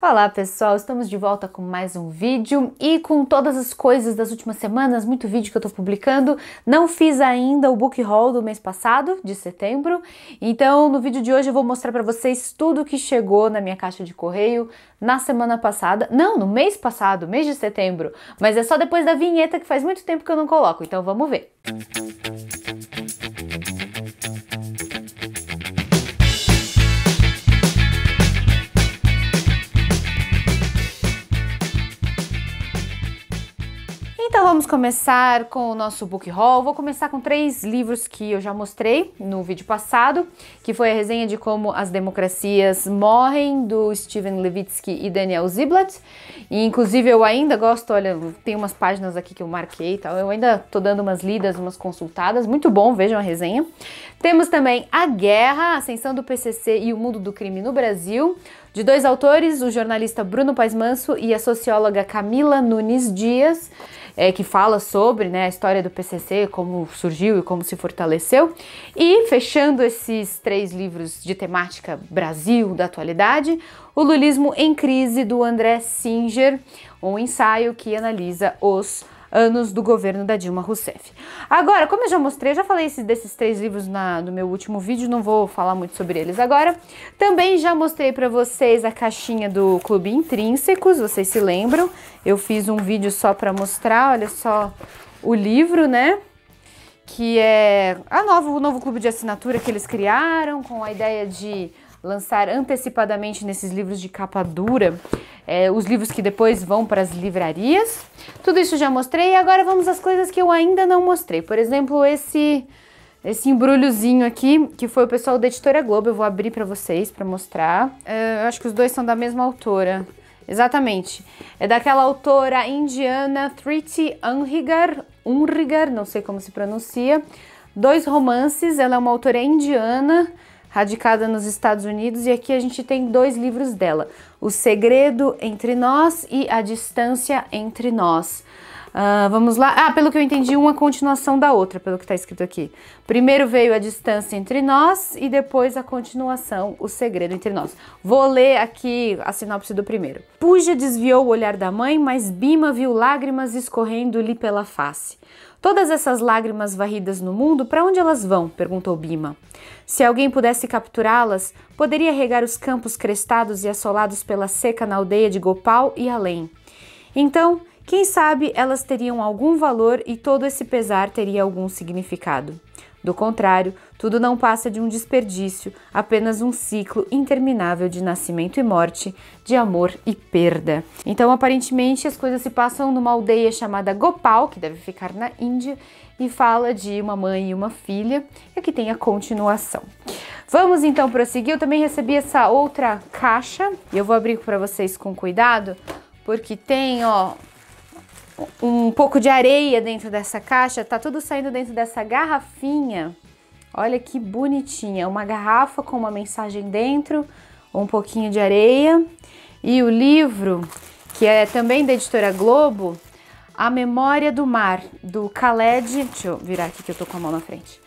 Olá pessoal, estamos de volta com mais um vídeo e com todas as coisas das últimas semanas, muito vídeo que eu tô publicando, não fiz ainda o book haul do mês passado, de setembro, então no vídeo de hoje eu vou mostrar para vocês tudo que chegou na minha caixa de correio na semana passada, não, no mês passado, mês de setembro, mas é só depois da vinheta que faz muito tempo que eu não coloco, então vamos ver. Música Então vamos começar com o nosso book haul. Vou começar com três livros que eu já mostrei no vídeo passado, que foi a resenha de como as democracias morrem do Steven Levitsky e Daniel Ziblatt. E, inclusive eu ainda gosto, olha, tem umas páginas aqui que eu marquei e tal. Eu ainda tô dando umas lidas, umas consultadas. Muito bom, vejam a resenha. Temos também A Guerra, Ascensão do PCC e o Mundo do Crime no Brasil, de dois autores, o jornalista Bruno Paes Manso e a socióloga Camila Nunes Dias, é, que fala sobre né, a história do PCC, como surgiu e como se fortaleceu. E fechando esses três livros de temática Brasil da atualidade, o Lulismo em Crise, do André Singer, um ensaio que analisa os anos do governo da Dilma Rousseff. Agora, como eu já mostrei, eu já falei desses três livros na, no meu último vídeo, não vou falar muito sobre eles agora. Também já mostrei para vocês a caixinha do Clube Intrínsecos, vocês se lembram? Eu fiz um vídeo só para mostrar, olha só o livro, né? Que é a novo, o novo clube de assinatura que eles criaram com a ideia de lançar antecipadamente nesses livros de capa dura, é, os livros que depois vão para as livrarias. Tudo isso já mostrei e agora vamos às coisas que eu ainda não mostrei. Por exemplo, esse esse embrulhozinho aqui, que foi o pessoal da Editora Globo, eu vou abrir para vocês para mostrar. É, eu acho que os dois são da mesma autora. Exatamente. É daquela autora indiana Triti Unrigar, Unrigar, não sei como se pronuncia. Dois romances, ela é uma autora indiana radicada tá nos Estados Unidos, e aqui a gente tem dois livros dela: O Segredo Entre Nós e A Distância Entre Nós. Uh, vamos lá. Ah, pelo que eu entendi, uma continuação da outra, pelo que está escrito aqui. Primeiro veio a distância entre nós e depois a continuação, o segredo entre nós. Vou ler aqui a sinopse do primeiro. Puja desviou o olhar da mãe, mas Bima viu lágrimas escorrendo-lhe pela face. Todas essas lágrimas varridas no mundo, para onde elas vão? perguntou Bima. Se alguém pudesse capturá-las, poderia regar os campos crestados e assolados pela seca na aldeia de Gopal e além. Então, quem sabe elas teriam algum valor e todo esse pesar teria algum significado. Do contrário, tudo não passa de um desperdício, apenas um ciclo interminável de nascimento e morte, de amor e perda. Então, aparentemente, as coisas se passam numa aldeia chamada Gopal, que deve ficar na Índia, e fala de uma mãe e uma filha, e aqui tem a continuação. Vamos então prosseguir. Eu também recebi essa outra caixa, e eu vou abrir para vocês com cuidado, porque tem, ó, um pouco de areia dentro dessa caixa, tá tudo saindo dentro dessa garrafinha. Olha que bonitinha, uma garrafa com uma mensagem dentro, um pouquinho de areia. E o livro, que é também da editora Globo, A Memória do Mar, do Khaled. Deixa eu virar aqui que eu tô com a mão na frente.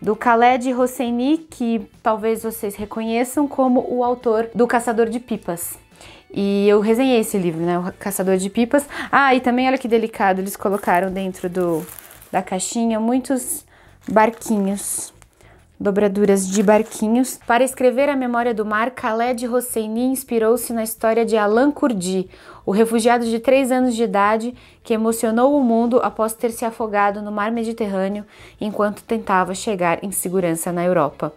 Do Khaled Hosseini, que talvez vocês reconheçam como o autor do Caçador de Pipas. E eu resenhei esse livro, né? O Caçador de Pipas. Ah, e também olha que delicado, eles colocaram dentro do, da caixinha muitos barquinhos dobraduras de barquinhos. Para escrever a memória do mar, de Hosseini inspirou-se na história de Alain Kurdi, o refugiado de 3 anos de idade que emocionou o mundo após ter se afogado no mar Mediterrâneo enquanto tentava chegar em segurança na Europa.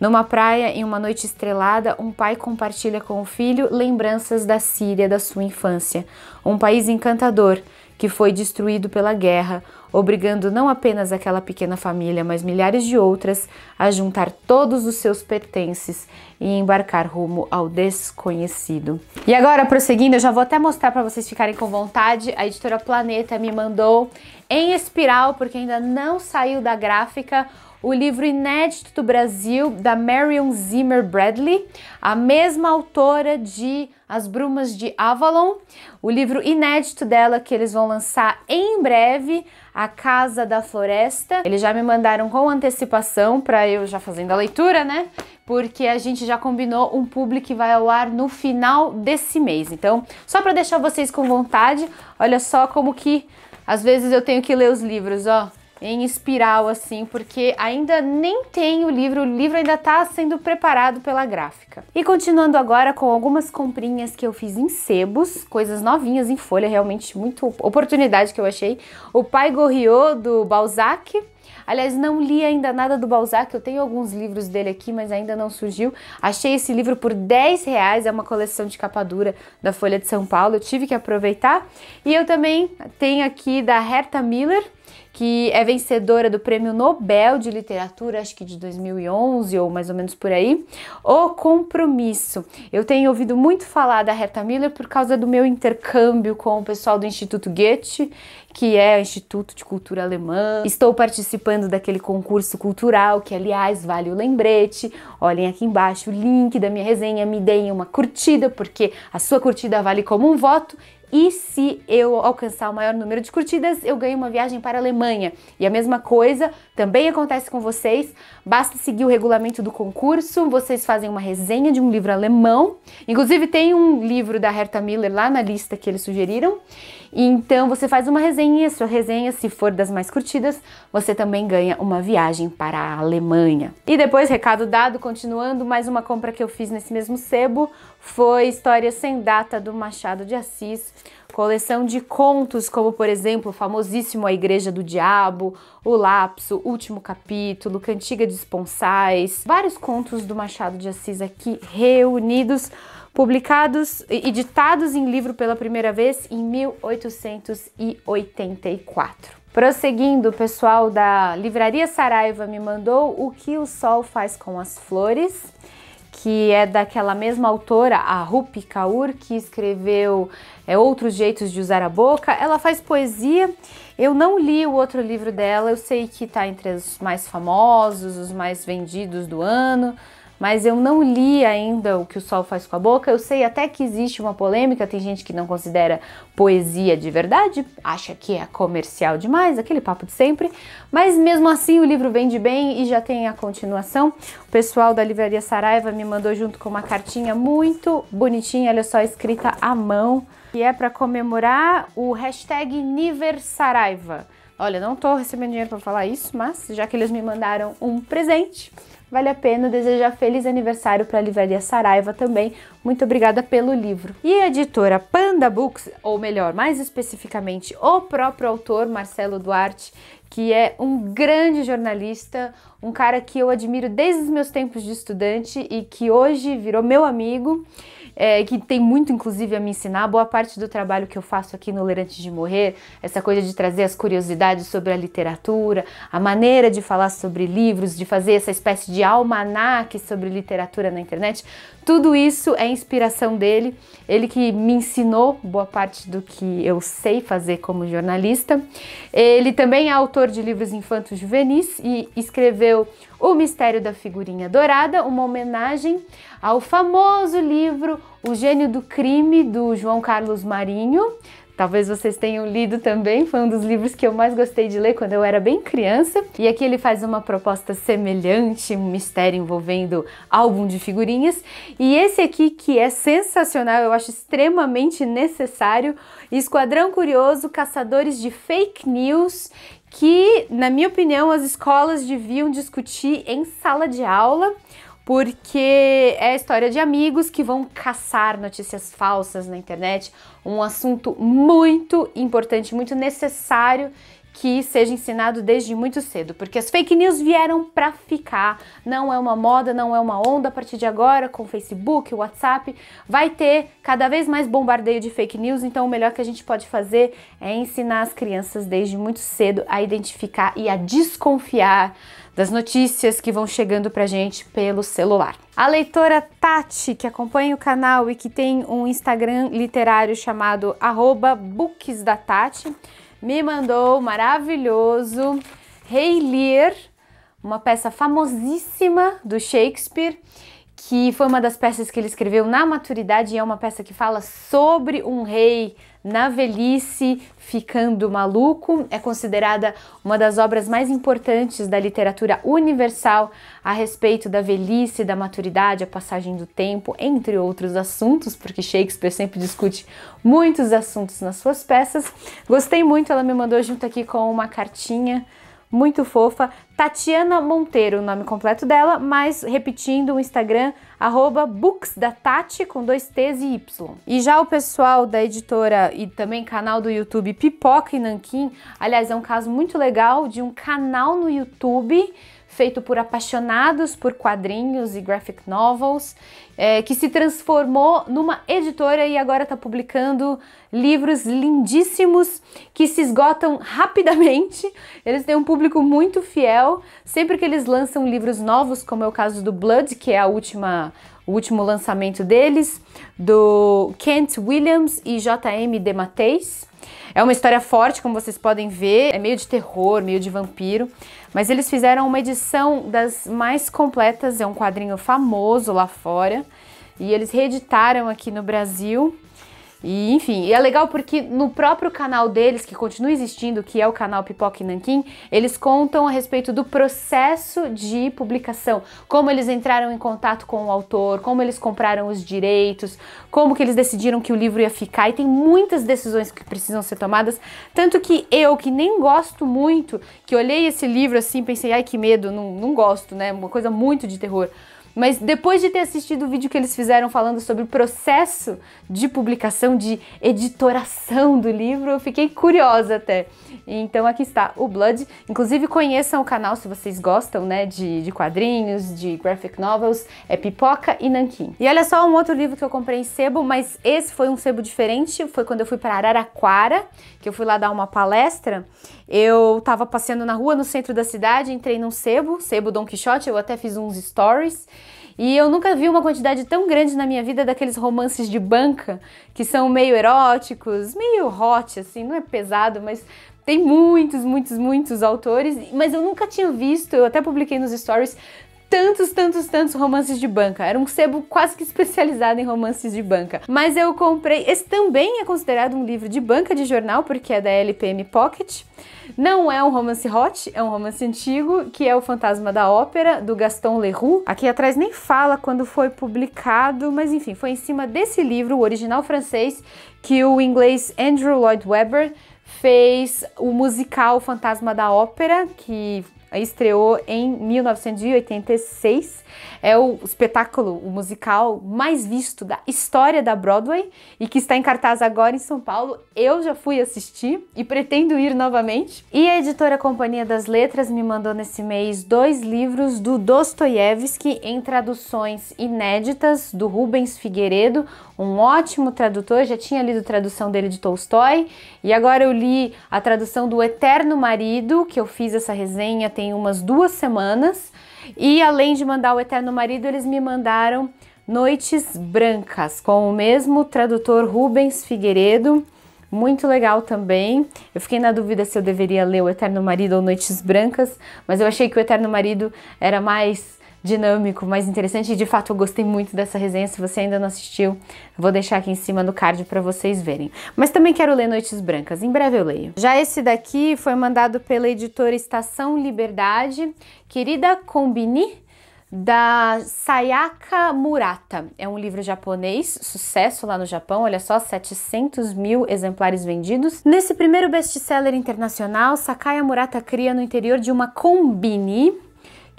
Numa praia, em uma noite estrelada, um pai compartilha com o filho lembranças da Síria da sua infância, um país encantador que foi destruído pela guerra, obrigando não apenas aquela pequena família, mas milhares de outras a juntar todos os seus pertences e embarcar rumo ao desconhecido. E agora, prosseguindo, eu já vou até mostrar para vocês ficarem com vontade. A editora Planeta me mandou em espiral, porque ainda não saiu da gráfica, o livro inédito do Brasil da Marion Zimmer Bradley, a mesma autora de As Brumas de Avalon, o livro inédito dela que eles vão lançar em breve, A Casa da Floresta. Eles já me mandaram com antecipação para eu já fazendo a leitura, né? Porque a gente já combinou um publi que vai ao ar no final desse mês. Então, só para deixar vocês com vontade, olha só como que às vezes eu tenho que ler os livros, ó em espiral assim, porque ainda nem tem o livro, o livro ainda está sendo preparado pela gráfica. E continuando agora com algumas comprinhas que eu fiz em sebos, coisas novinhas em folha, realmente muito oportunidade que eu achei. O Pai Goriot do Balzac, Aliás, não li ainda nada do Balzac, eu tenho alguns livros dele aqui, mas ainda não surgiu. Achei esse livro por 10 reais, é uma coleção de capa dura da Folha de São Paulo, eu tive que aproveitar. E eu também tenho aqui da Herta Miller, que é vencedora do Prêmio Nobel de Literatura, acho que de 2011 ou mais ou menos por aí. O Compromisso. Eu tenho ouvido muito falar da Herta Miller por causa do meu intercâmbio com o pessoal do Instituto Goethe, que é o Instituto de Cultura Alemã. Estou participando daquele concurso cultural que, aliás, vale o lembrete. Olhem aqui embaixo o link da minha resenha, me deem uma curtida, porque a sua curtida vale como um voto e se eu alcançar o maior número de curtidas, eu ganho uma viagem para a Alemanha. E a mesma coisa também acontece com vocês. Basta seguir o regulamento do concurso, vocês fazem uma resenha de um livro alemão. Inclusive tem um livro da Hertha Miller lá na lista que eles sugeriram. Então você faz uma resenha, sua resenha, se for das mais curtidas, você também ganha uma viagem para a Alemanha. E depois, recado dado, continuando, mais uma compra que eu fiz nesse mesmo sebo foi História Sem Data do Machado de Assis coleção de contos, como por exemplo, o famosíssimo A Igreja do Diabo, O Lapso, Último Capítulo, Cantiga de Esponsais, vários contos do Machado de Assis aqui reunidos publicados e editados em livro pela primeira vez em 1884. Prosseguindo, o pessoal da Livraria Saraiva me mandou O que o Sol faz com as flores, que é daquela mesma autora, a Rupi Kaur, que escreveu é, Outros Jeitos de Usar a Boca. Ela faz poesia. Eu não li o outro livro dela, eu sei que está entre os mais famosos, os mais vendidos do ano, mas eu não li ainda o que o sol faz com a boca. Eu sei até que existe uma polêmica, tem gente que não considera poesia de verdade, acha que é comercial demais, aquele papo de sempre, mas mesmo assim o livro vende bem e já tem a continuação. O pessoal da Livraria Saraiva me mandou junto com uma cartinha muito bonitinha, olha só, escrita à mão, que é para comemorar o hashtag Niversaraiva. Olha, não tô recebendo dinheiro para falar isso, mas já que eles me mandaram um presente, vale a pena desejar feliz aniversário para a Livraria Saraiva também. Muito obrigada pelo livro. E a editora Panda Books, ou melhor, mais especificamente, o próprio autor Marcelo Duarte, que é um grande jornalista, um cara que eu admiro desde os meus tempos de estudante e que hoje virou meu amigo é, que tem muito, inclusive, a me ensinar. Boa parte do trabalho que eu faço aqui no Ler Antes de Morrer, essa coisa de trazer as curiosidades sobre a literatura, a maneira de falar sobre livros, de fazer essa espécie de almanaque sobre literatura na internet, tudo isso é inspiração dele. Ele que me ensinou boa parte do que eu sei fazer como jornalista. Ele também é autor de livros infantos juvenis e escreveu o Mistério da Figurinha Dourada, uma homenagem ao famoso livro O Gênio do Crime, do João Carlos Marinho. Talvez vocês tenham lido também, foi um dos livros que eu mais gostei de ler quando eu era bem criança. E aqui ele faz uma proposta semelhante, um mistério envolvendo álbum de figurinhas. E esse aqui, que é sensacional, eu acho extremamente necessário: Esquadrão Curioso Caçadores de Fake News que, na minha opinião, as escolas deviam discutir em sala de aula, porque é a história de amigos que vão caçar notícias falsas na internet, um assunto muito importante, muito necessário que seja ensinado desde muito cedo, porque as fake news vieram para ficar. Não é uma moda, não é uma onda a partir de agora com Facebook, WhatsApp, vai ter cada vez mais bombardeio de fake news, então o melhor que a gente pode fazer é ensinar as crianças desde muito cedo a identificar e a desconfiar das notícias que vão chegando pra gente pelo celular. A leitora Tati, que acompanha o canal e que tem um Instagram literário chamado arroba booksdatati, me mandou maravilhoso Rei Lear, uma peça famosíssima do Shakespeare, que foi uma das peças que ele escreveu na maturidade e é uma peça que fala sobre um rei na velhice, ficando maluco, é considerada uma das obras mais importantes da literatura universal a respeito da velhice, da maturidade, a passagem do tempo, entre outros assuntos, porque Shakespeare sempre discute muitos assuntos nas suas peças. Gostei muito, ela me mandou junto aqui com uma cartinha muito fofa. Tatiana Monteiro, o nome completo dela, mas repetindo o Instagram, arroba books da Tati com dois T's e Y. E já o pessoal da editora e também canal do YouTube Pipoca e Nanquim, aliás, é um caso muito legal de um canal no YouTube feito por apaixonados por quadrinhos e graphic novels, é, que se transformou numa editora e agora está publicando livros lindíssimos que se esgotam rapidamente. Eles têm um público muito fiel. Sempre que eles lançam livros novos, como é o caso do Blood, que é a última o último lançamento deles, do Kent Williams e J.M. DeMatteis. É uma história forte, como vocês podem ver, é meio de terror, meio de vampiro, mas eles fizeram uma edição das mais completas, é um quadrinho famoso lá fora, e eles reeditaram aqui no Brasil e enfim, e é legal porque no próprio canal deles, que continua existindo, que é o canal Pipoca e Nanquim, eles contam a respeito do processo de publicação, como eles entraram em contato com o autor, como eles compraram os direitos, como que eles decidiram que o livro ia ficar, e tem muitas decisões que precisam ser tomadas, tanto que eu, que nem gosto muito, que olhei esse livro assim, pensei, ai que medo, não, não gosto, né, uma coisa muito de terror, mas depois de ter assistido o vídeo que eles fizeram falando sobre o processo de publicação, de editoração do livro, eu fiquei curiosa até. Então aqui está o Blood. Inclusive conheçam o canal se vocês gostam, né, de, de quadrinhos, de graphic novels, é Pipoca e Nanquim. E olha só um outro livro que eu comprei em sebo, mas esse foi um sebo diferente, foi quando eu fui para Araraquara, que eu fui lá dar uma palestra, eu estava passeando na rua no centro da cidade, entrei num sebo, sebo Don Quixote, eu até fiz uns stories. E eu nunca vi uma quantidade tão grande na minha vida daqueles romances de banca, que são meio eróticos, meio hot, assim, não é pesado, mas tem muitos, muitos, muitos autores, mas eu nunca tinha visto, eu até publiquei nos stories, tantos, tantos, tantos romances de banca. Era um sebo quase que especializado em romances de banca. Mas eu comprei. Esse também é considerado um livro de banca de jornal, porque é da LPM Pocket. Não é um romance hot, é um romance antigo, que é O Fantasma da Ópera, do Gaston Leroux. Aqui atrás nem fala quando foi publicado, mas enfim, foi em cima desse livro, o original francês, que o inglês Andrew Lloyd Webber fez o musical Fantasma da Ópera, que estreou em 1986. É o espetáculo, o musical mais visto da história da Broadway e que está em cartaz agora em São Paulo. Eu já fui assistir e pretendo ir novamente. E a editora Companhia das Letras me mandou nesse mês dois livros do Dostoiévski em traduções inéditas do Rubens Figueiredo, um ótimo tradutor. Já tinha lido a tradução dele de Tolstói e agora eu li a tradução do Eterno Marido, que eu fiz essa resenha tem umas duas semanas. E além de mandar o Eterno Marido, eles me mandaram Noites Brancas, com o mesmo tradutor Rubens Figueiredo. Muito legal também. Eu fiquei na dúvida se eu deveria ler O Eterno Marido ou Noites Brancas, mas eu achei que O Eterno Marido era mais dinâmico, mais interessante. E de fato eu gostei muito dessa resenha. Se você ainda não assistiu, vou deixar aqui em cima no card para vocês verem. Mas também quero ler Noites Brancas. Em breve eu leio. Já esse daqui foi mandado pela editora Estação Liberdade, querida Combini da Sayaka Murata. É um livro japonês, sucesso lá no Japão, olha só, 700 mil exemplares vendidos. Nesse primeiro best-seller internacional, Sakaya Murata cria no interior de uma combini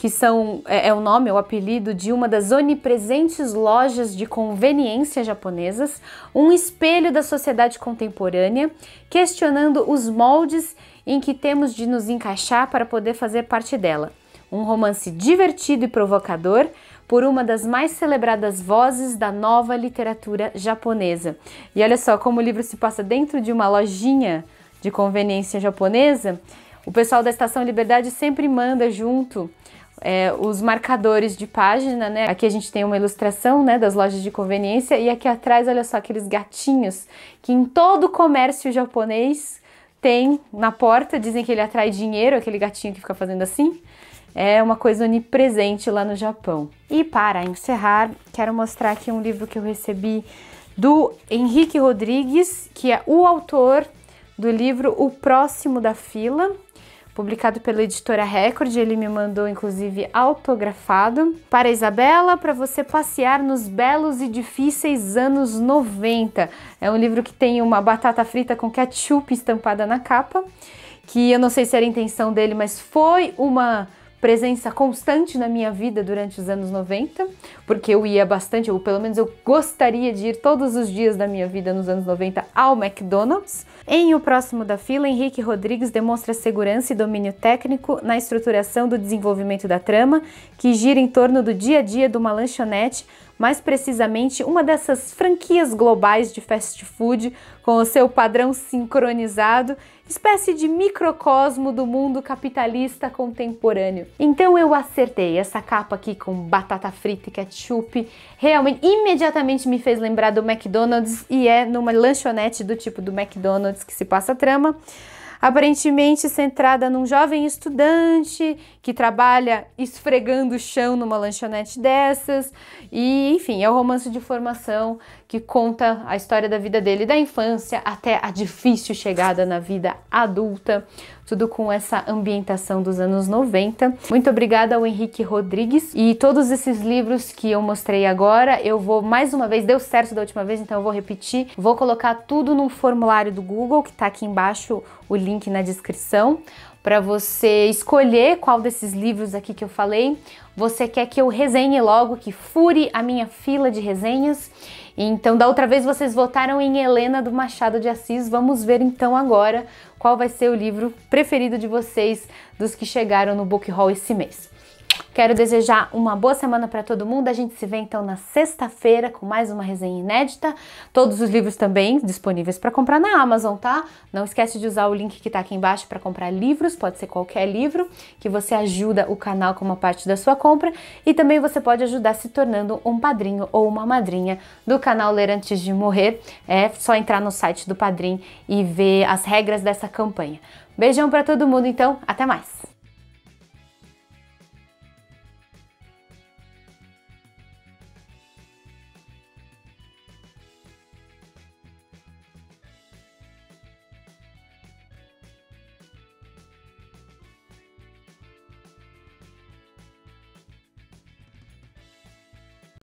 que são é, é o nome, é o apelido de uma das onipresentes lojas de conveniência japonesas, um espelho da sociedade contemporânea, questionando os moldes em que temos de nos encaixar para poder fazer parte dela. Um romance divertido e provocador por uma das mais celebradas vozes da nova literatura japonesa. E olha só como o livro se passa dentro de uma lojinha de conveniência japonesa. O pessoal da Estação Liberdade sempre manda junto é, os marcadores de página, né? Aqui a gente tem uma ilustração né, das lojas de conveniência e aqui atrás, olha só, aqueles gatinhos que em todo o comércio japonês tem na porta, dizem que ele atrai dinheiro, aquele gatinho que fica fazendo assim. É uma coisa onipresente lá no Japão. E para encerrar, quero mostrar aqui um livro que eu recebi do Henrique Rodrigues, que é o autor do livro O Próximo da Fila, publicado pela editora Record. Ele me mandou, inclusive, autografado. Para Isabela, para você passear nos belos e difíceis anos 90. É um livro que tem uma batata frita com ketchup estampada na capa, que eu não sei se era a intenção dele, mas foi uma presença constante na minha vida durante os anos 90, porque eu ia bastante, ou pelo menos eu gostaria de ir todos os dias da minha vida nos anos 90 ao McDonald's. Em O Próximo da Fila, Henrique Rodrigues demonstra segurança e domínio técnico na estruturação do desenvolvimento da trama, que gira em torno do dia a dia de uma lanchonete mais precisamente uma dessas franquias globais de fast food com o seu padrão sincronizado, espécie de microcosmo do mundo capitalista contemporâneo. Então eu acertei essa capa aqui com batata frita e ketchup, realmente imediatamente me fez lembrar do McDonald's e é numa lanchonete do tipo do McDonald's que se passa a trama aparentemente centrada num jovem estudante que trabalha esfregando o chão numa lanchonete dessas. E, enfim, é o romance de formação que conta a história da vida dele da infância até a difícil chegada na vida adulta, tudo com essa ambientação dos anos 90. Muito obrigada ao Henrique Rodrigues e todos esses livros que eu mostrei agora, eu vou mais uma vez, deu certo da última vez, então eu vou repetir, vou colocar tudo num formulário do Google que tá aqui embaixo o link na descrição para você escolher qual desses livros aqui que eu falei, você quer que eu resenhe logo, que fure a minha fila de resenhas então, da outra vez vocês votaram em Helena do Machado de Assis. Vamos ver então agora qual vai ser o livro preferido de vocês dos que chegaram no Book esse mês. Quero desejar uma boa semana para todo mundo. A gente se vê então na sexta-feira com mais uma resenha inédita. Todos os livros também disponíveis para comprar na Amazon, tá? Não esquece de usar o link que está aqui embaixo para comprar livros, pode ser qualquer livro, que você ajuda o canal com uma parte da sua compra e também você pode ajudar se tornando um padrinho ou uma madrinha do canal Ler Antes de Morrer. É só entrar no site do padrinho e ver as regras dessa campanha. Beijão para todo mundo, então, até mais!